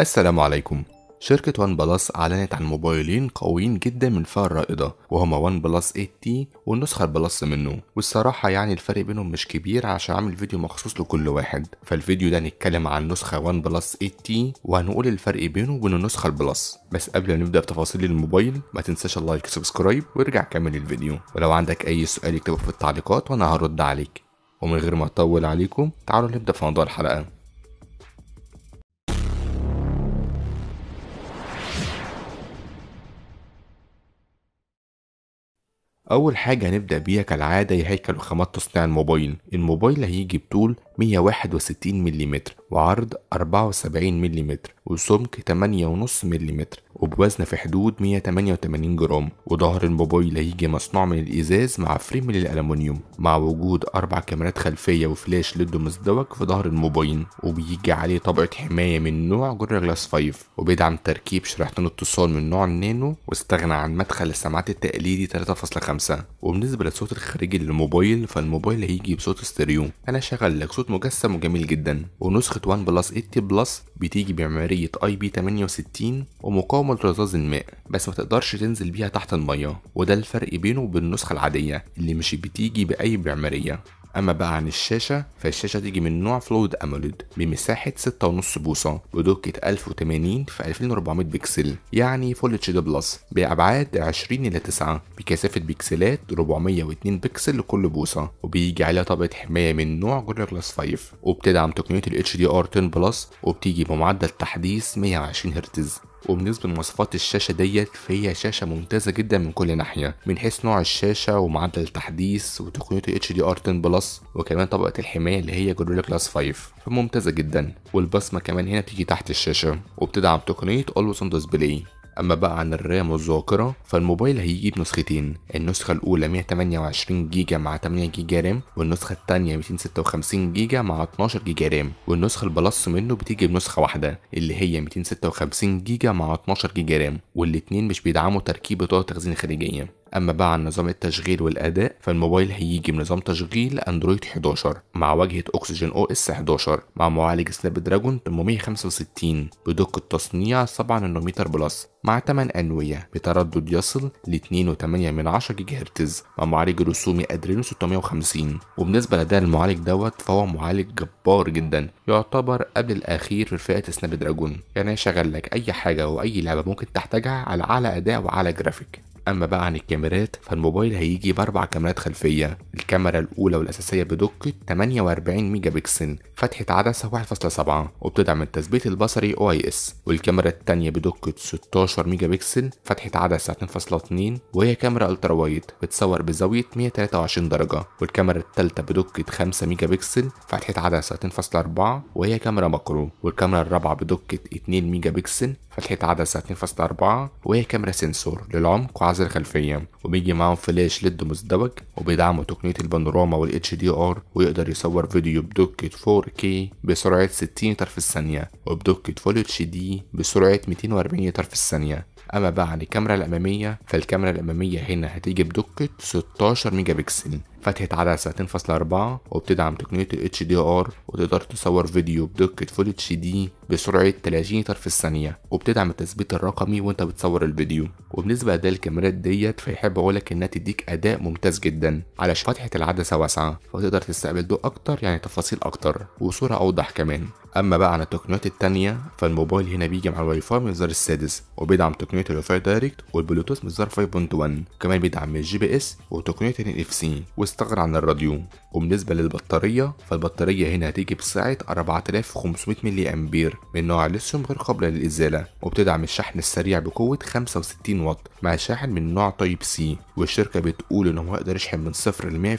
السلام عليكم شركة ون بلس أعلنت عن موبايلين قويين جدا من فئة الرائدة وهما ون بلس 8 تي والنسخة البلس منه والصراحة يعني الفرق بينهم مش كبير عشان عامل فيديو مخصوص لكل واحد فالفيديو ده هنتكلم عن نسخة ون بلس 8 تي وهنقول الفرق بينه وبين النسخة البلس بس قبل ما نبدأ بتفاصيل الموبايل ما تنساش اللايك وسبسكرايب وارجع كمل الفيديو ولو عندك أي سؤال اكتبه في التعليقات وأنا هرد عليك ومن غير ما أطول عليكم تعالوا نبدأ في موضوع الحلقة أول حاجة هنبدأ بيها كالعادة هي هيكل وخامات تصنيع الموبايل الموبايل هيجي بطول 161 ملم وعرض 74 ملم وسمك 8.5 ملم وبوزن في حدود 188 جرام وظهر الموبايل هيجي مصنوع من الإزاز مع فريم للألمنيوم مع وجود أربع كاميرات خلفية وفلاش ليد مزدوج في ظهر الموبايل وبيجي عليه طبقة حماية من نوع جورا جلاس 5 وبيدعم تركيب شريحتين اتصال من نوع النانو واستغنى عن مدخل السماعات التقليدي 3.5 وبالنسبة للصوت الخارجي للموبايل فالموبايل هيجي بصوت ستيريو أنا شغل لك صوت صوت مجسم وجميل جدا ونسخة ون بلس 8 بلس بتيجي بمعمارية اي بي 68 ومقاومة لرذاذ الماء بس ما تقدرش تنزل بيها تحت المية وده الفرق بينه وبين النسخة العادية اللي مش بتيجي بأي معمارية اما بقى عن الشاشه فالشاشه تيجي من نوع فلويد اموليد بمساحه 6.5 بوصه بدقه 1080 في 2400 بكسل يعني فول اتش دي بلس بابعاد 20 الى 9 بكثافه بكسلات 402 بكسل لكل بوصه وبيجي عليها طبقه حمايه من نوع جوريلا جلاس 5 وبتدعم تقنيه الاتش دي ار 10 بلس وبتيجي بمعدل تحديث 120 هرتز وبالنسبه لمواصفات الشاشه ديت فهي شاشه ممتازه جدا من كل ناحيه من حيث نوع الشاشه ومعدل التحديث وتقنيه اتش دي ار 10 بلس وكمان طبقه الحمايه اللي هي جوريلا كلاس 5 فممتازه جدا والبصمه كمان هنا بتيجي تحت الشاشه وبتدعم تقنيه اولويز اون ديسبلاي أما بقى عن الرام والذاكرة فالموبايل هيجي بنسختين النسخة الأولى 128 جيجا مع 8 جيجا رام والنسخة التانية 256 جيجا مع 12 جيجا رام والنسخة البلس منه بتيجي بنسخة واحدة اللي هي 256 جيجا مع 12 جيجا رام والاتنين مش بيدعموا تركيب بطاقة تخزين خارجية أما بقى عن نظام التشغيل والأداء فالموبايل هيجي بنظام تشغيل أندرويد 11 مع واجهة أكسجين أو اس 11 مع معالج سناب دراجون 865 بدقة تصنيع 7 نانومتر بلس مع 8 أنوية بتردد يصل ل 2.8 من 10 جيجا هرتز مع معالج رسومي أدرينو 650 وبالنسبة لأداء المعالج دوت فهو معالج جبار جدا يعتبر قبل الأخير في فئة سناب دراجون يعني شغل لك أي حاجة وأي لعبة ممكن تحتاجها على أعلى أداء وأعلى جرافيك اما بقى عن الكاميرات فالموبايل هيجي باربع كاميرات خلفيه الكاميرا الاولى والاساسيه بدقه 48 ميجا بكسل فتحه عدسه 1.7 وبتدعم التثبيت البصري او اي اس والكاميرا الثانيه بدقه 16 ميجا بكسل فتحه عدسه 2.2 وهي كاميرا الترا وايد بتصور بزاويه 123 درجه والكاميرا الثالثه بدقه 5 ميجا بكسل فتحه عدسه 2.4 وهي كاميرا ماكرو والكاميرا الرابعه بدقه 2 ميجا بكسل فتحة عدسة 2.4 وهي كاميرا سنسور للعمق وعزل الخلفية وبيجي معاهم فلاش ليد مزدوج وبيدعموا تقنية البانوراما والاتش دي ار ويقدر يصور فيديو بدقة 4K بسرعة 60 متر في الثانية وبدقة فول اتش دي بسرعة 240 متر في الثانية أما بقى عن الكاميرا الأمامية فالكاميرا الأمامية هنا هتيجي بدقة 16 ميجا بكسل فتحة عدسة 2.4 وبتدعم تقنية ال HDR وتقدر تصور فيديو بدقة فول اتش دي بسرعة 30 طرف في الثانية وبتدعم التثبيت الرقمي وانت بتصور الفيديو وبالنسبة لأداء الكاميرات ديت فيحب اقولك انها تديك اداء ممتاز جدا علشان فتحة العدسة واسعة فتقدر تستقبل ضوء اكتر يعني تفاصيل اكتر وصورة اوضح كمان اما بقى عن التقنيات التانية فالموبايل هنا بيجي مع الواي فاي من الزر السادس وبيدعم تقنية الواي فاي دايركت والبلوتوث من الزر 5.1 كمان بيدعم الجي بي اس وتقنية ال اف سي واستغنى عن الراديوم وبالنسبة للبطارية فالبطارية هنا هتيجي بسعة 4500 ملي أمبير من نوع ليثيوم غير قابلة للإزالة وبتدعم الشحن السريع بقوة 65 واط مع شاحن من نوع تايب سي والشركة بتقول انه هيقدر يقدر يشحن من 0 ل 100%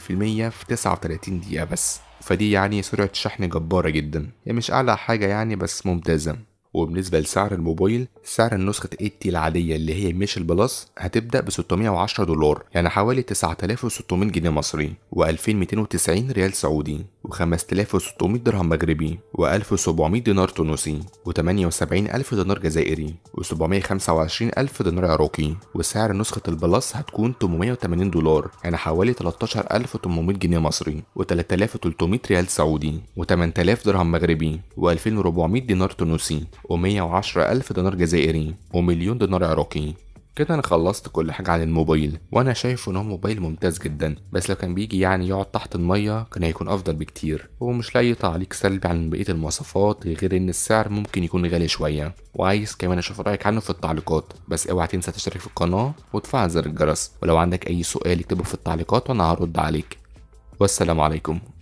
في 39 دقيقة بس فدي يعني سرعة شحن جبارة جدا هي يعني مش أعلى حاجة يعني بس ممتازة وبالنسبة لسعر الموبايل سعر النسخة 8 العادية اللي هي مش البلس هتبدأ ب 610 دولار يعني حوالي 9600 جنيه مصري و 2290 ريال سعودي و5600 درهم مغربي و1700 دينار تونسي و78000 دينار جزائري و725000 دينار عراقي وسعر نسخة البلس هتكون 880 دولار يعني حوالي 13800 جنيه مصري و3300 ريال سعودي و8000 درهم مغربي و2400 دينار تونسي و110000 دينار جزائري ومليون دينار عراقي كده انا خلصت كل حاجه عن الموبايل وانا شايف ان هو موبايل ممتاز جدا بس لو كان بيجي يعني يقعد تحت الميه كان هيكون افضل بكتير ومش لاقي تعليق سلبي عن بقيه المواصفات غير ان السعر ممكن يكون غالي شويه وعايز كمان اشوف رايك عنه في التعليقات بس اوعى تنسى تشترك في القناه وتفعل زر الجرس ولو عندك اي سؤال اكتبه في التعليقات وانا هرد عليك والسلام عليكم